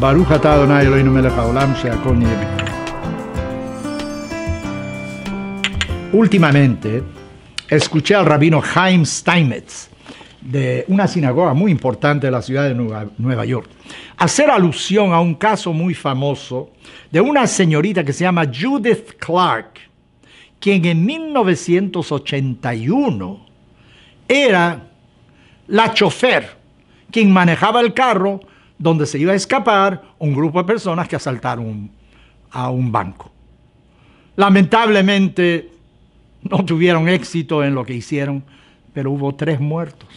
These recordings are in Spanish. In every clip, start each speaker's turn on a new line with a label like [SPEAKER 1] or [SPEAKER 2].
[SPEAKER 1] Baruch Últimamente escuché al rabino Jaime Steinmetz de una sinagoga muy importante de la ciudad de Nueva, Nueva York hacer alusión a un caso muy famoso de una señorita que se llama Judith Clark, quien en 1981 era la chofer, quien manejaba el carro donde se iba a escapar un grupo de personas que asaltaron a un banco. Lamentablemente no tuvieron éxito en lo que hicieron, pero hubo tres muertos.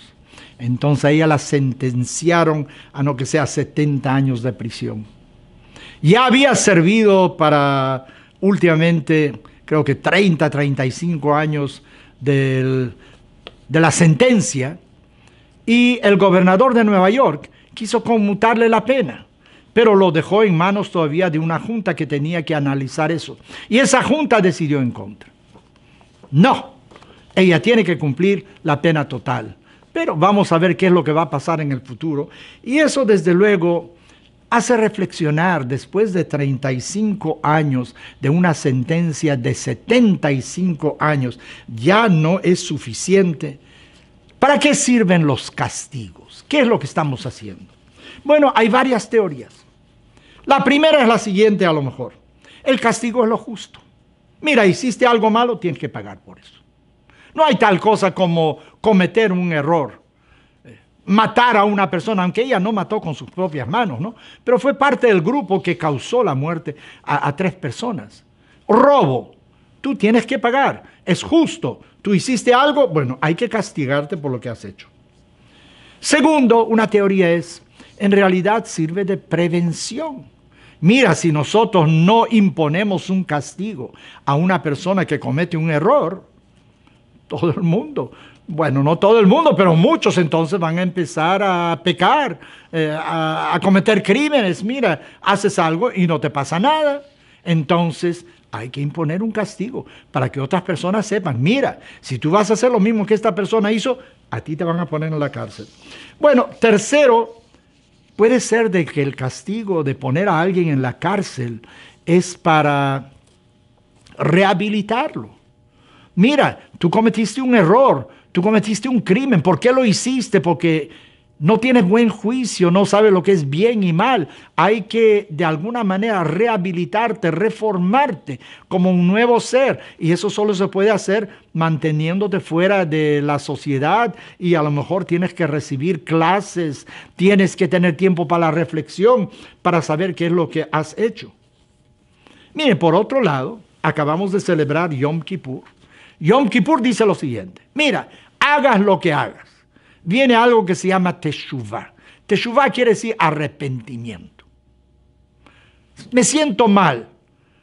[SPEAKER 1] Entonces ella la sentenciaron a no que sea 70 años de prisión. Ya había servido para últimamente, creo que 30, 35 años de la sentencia. Y el gobernador de Nueva York quiso conmutarle la pena, pero lo dejó en manos todavía de una junta que tenía que analizar eso. Y esa junta decidió en contra. No, ella tiene que cumplir la pena total. Pero vamos a ver qué es lo que va a pasar en el futuro. Y eso desde luego hace reflexionar después de 35 años de una sentencia de 75 años. Ya no es suficiente. ¿Para qué sirven los castigos? ¿Qué es lo que estamos haciendo? Bueno, hay varias teorías. La primera es la siguiente a lo mejor. El castigo es lo justo. Mira, hiciste algo malo, tienes que pagar por eso. No hay tal cosa como cometer un error. Eh, matar a una persona, aunque ella no mató con sus propias manos, ¿no? Pero fue parte del grupo que causó la muerte a, a tres personas. Robo, tú tienes que pagar, es justo. Tú hiciste algo, bueno, hay que castigarte por lo que has hecho. Segundo, una teoría es, en realidad sirve de prevención. Mira, si nosotros no imponemos un castigo a una persona que comete un error, todo el mundo, bueno, no todo el mundo, pero muchos entonces van a empezar a pecar, eh, a, a cometer crímenes. Mira, haces algo y no te pasa nada. Entonces, hay que imponer un castigo para que otras personas sepan, mira, si tú vas a hacer lo mismo que esta persona hizo, a ti te van a poner en la cárcel. Bueno, tercero, puede ser de que el castigo de poner a alguien en la cárcel es para rehabilitarlo. Mira, tú cometiste un error, tú cometiste un crimen, ¿por qué lo hiciste? Porque no tienes buen juicio, no sabes lo que es bien y mal. Hay que de alguna manera rehabilitarte, reformarte como un nuevo ser. Y eso solo se puede hacer manteniéndote fuera de la sociedad y a lo mejor tienes que recibir clases, tienes que tener tiempo para la reflexión, para saber qué es lo que has hecho. Mire, por otro lado, acabamos de celebrar Yom Kippur. Yom Kippur dice lo siguiente, mira, hagas lo que hagas viene algo que se llama teshuvah. Teshuvah quiere decir arrepentimiento. Me siento mal,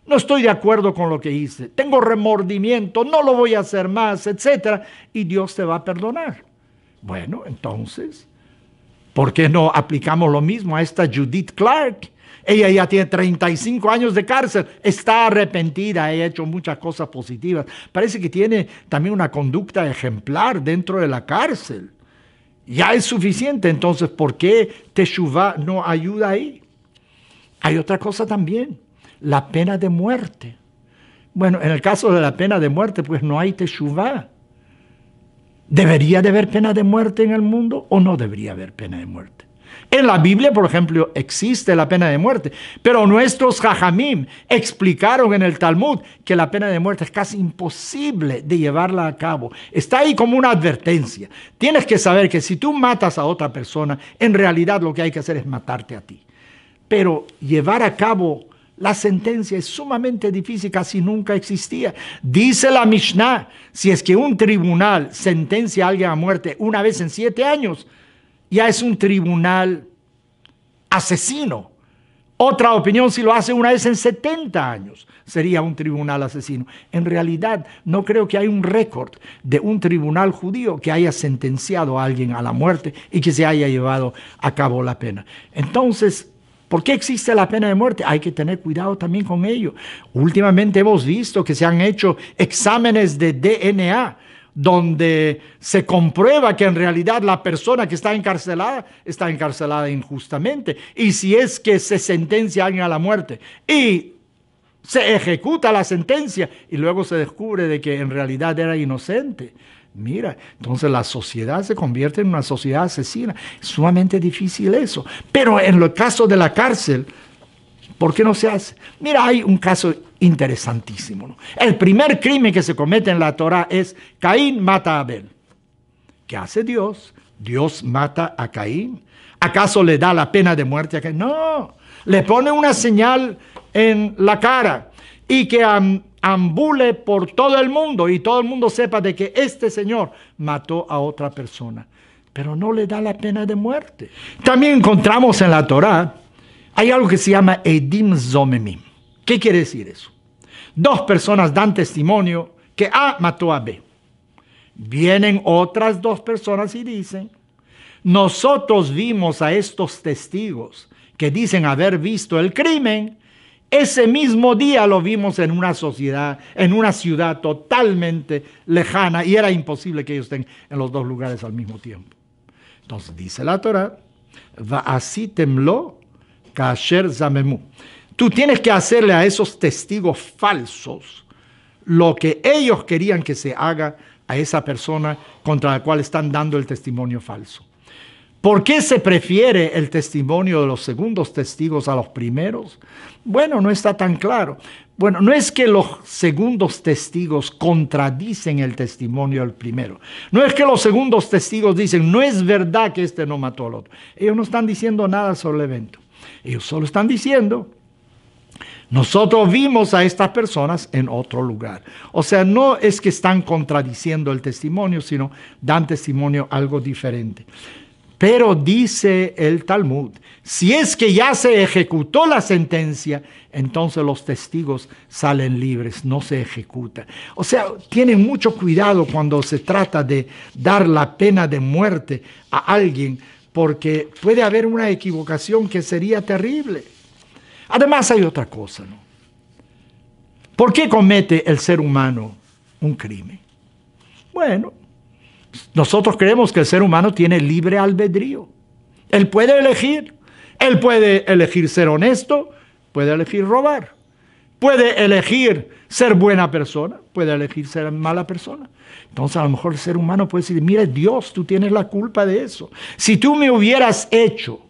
[SPEAKER 1] no estoy de acuerdo con lo que hice, tengo remordimiento, no lo voy a hacer más, etc. Y Dios te va a perdonar. Bueno, entonces, ¿por qué no aplicamos lo mismo a esta Judith Clark? Ella ya tiene 35 años de cárcel, está arrepentida, ha hecho muchas cosas positivas. Parece que tiene también una conducta ejemplar dentro de la cárcel ya es suficiente, entonces, ¿por qué Teshuvah no ayuda ahí? Hay otra cosa también, la pena de muerte. Bueno, en el caso de la pena de muerte, pues no hay Teshuvah. ¿Debería de haber pena de muerte en el mundo o no debería haber pena de muerte? En la Biblia, por ejemplo, existe la pena de muerte, pero nuestros jajamim explicaron en el Talmud que la pena de muerte es casi imposible de llevarla a cabo. Está ahí como una advertencia. Tienes que saber que si tú matas a otra persona, en realidad lo que hay que hacer es matarte a ti. Pero llevar a cabo la sentencia es sumamente difícil, casi nunca existía. Dice la Mishnah, si es que un tribunal sentencia a alguien a muerte una vez en siete años, ya es un tribunal asesino. Otra opinión, si lo hace una vez en 70 años, sería un tribunal asesino. En realidad, no creo que haya un récord de un tribunal judío que haya sentenciado a alguien a la muerte y que se haya llevado a cabo la pena. Entonces, ¿por qué existe la pena de muerte? Hay que tener cuidado también con ello. Últimamente hemos visto que se han hecho exámenes de DNA donde se comprueba que en realidad la persona que está encarcelada está encarcelada injustamente. Y si es que se sentencia a alguien a la muerte y se ejecuta la sentencia y luego se descubre de que en realidad era inocente. Mira, entonces la sociedad se convierte en una sociedad asesina. Es sumamente difícil eso. Pero en el caso de la cárcel, ¿por qué no se hace? Mira, hay un caso interesantísimo. El primer crimen que se comete en la Torá es Caín mata a Abel. ¿Qué hace Dios? Dios mata a Caín. ¿Acaso le da la pena de muerte a Caín? No, le pone una señal en la cara y que ambule por todo el mundo y todo el mundo sepa de que este señor mató a otra persona, pero no le da la pena de muerte. También encontramos en la Torá, hay algo que se llama Edim Zomemim. ¿Qué quiere decir eso? Dos personas dan testimonio que A mató a B. Vienen otras dos personas y dicen, nosotros vimos a estos testigos que dicen haber visto el crimen, ese mismo día lo vimos en una sociedad, en una ciudad totalmente lejana y era imposible que ellos estén en los dos lugares al mismo tiempo. Entonces dice la Torah, así tembló Kasher zamemu. Tú tienes que hacerle a esos testigos falsos lo que ellos querían que se haga a esa persona contra la cual están dando el testimonio falso. ¿Por qué se prefiere el testimonio de los segundos testigos a los primeros? Bueno, no está tan claro. Bueno, no es que los segundos testigos contradicen el testimonio del primero. No es que los segundos testigos dicen, no es verdad que este no mató al otro. Ellos no están diciendo nada sobre el evento. Ellos solo están diciendo, nosotros vimos a estas personas en otro lugar. O sea, no es que están contradiciendo el testimonio, sino dan testimonio algo diferente. Pero dice el Talmud, si es que ya se ejecutó la sentencia, entonces los testigos salen libres, no se ejecuta. O sea, tienen mucho cuidado cuando se trata de dar la pena de muerte a alguien, porque puede haber una equivocación que sería terrible. Además hay otra cosa, ¿no? ¿Por qué comete el ser humano un crimen? Bueno, nosotros creemos que el ser humano tiene libre albedrío. Él puede elegir. Él puede elegir ser honesto, puede elegir robar, puede elegir ser buena persona, puede elegir ser mala persona. Entonces a lo mejor el ser humano puede decir, mire Dios, tú tienes la culpa de eso. Si tú me hubieras hecho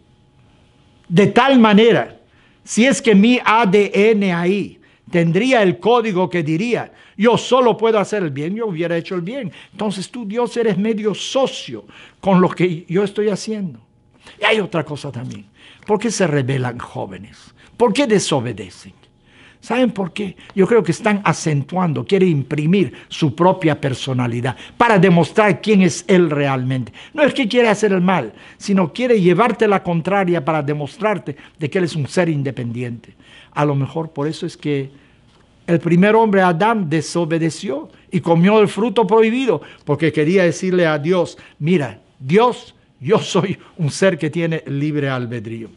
[SPEAKER 1] de tal manera si es que mi ADN ahí tendría el código que diría, yo solo puedo hacer el bien, yo hubiera hecho el bien. Entonces tú, Dios, eres medio socio con lo que yo estoy haciendo. Y hay otra cosa también. ¿Por qué se rebelan jóvenes? ¿Por qué desobedecen? ¿Saben por qué? Yo creo que están acentuando, quiere imprimir su propia personalidad para demostrar quién es él realmente. No es que quiere hacer el mal, sino quiere llevarte la contraria para demostrarte de que él es un ser independiente. A lo mejor por eso es que el primer hombre, Adán, desobedeció y comió el fruto prohibido porque quería decirle a Dios, mira, Dios, yo soy un ser que tiene libre albedrío.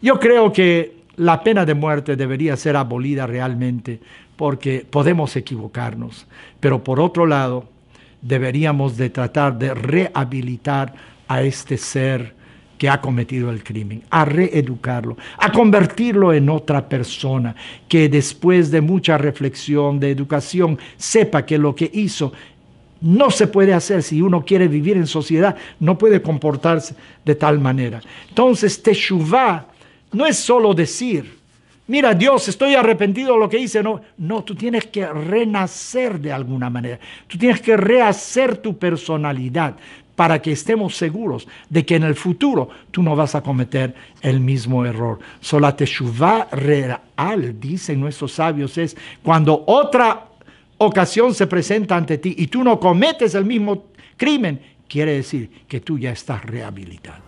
[SPEAKER 1] Yo creo que la pena de muerte debería ser abolida realmente porque podemos equivocarnos, pero por otro lado deberíamos de tratar de rehabilitar a este ser que ha cometido el crimen, a reeducarlo, a convertirlo en otra persona que después de mucha reflexión, de educación, sepa que lo que hizo no se puede hacer si uno quiere vivir en sociedad, no puede comportarse de tal manera. Entonces, Teshuvah no es solo decir, mira Dios, estoy arrepentido de lo que hice. No, no, tú tienes que renacer de alguna manera. Tú tienes que rehacer tu personalidad para que estemos seguros de que en el futuro tú no vas a cometer el mismo error. So, real, dicen nuestros sabios, es cuando otra ocasión se presenta ante ti y tú no cometes el mismo crimen, quiere decir que tú ya estás rehabilitado.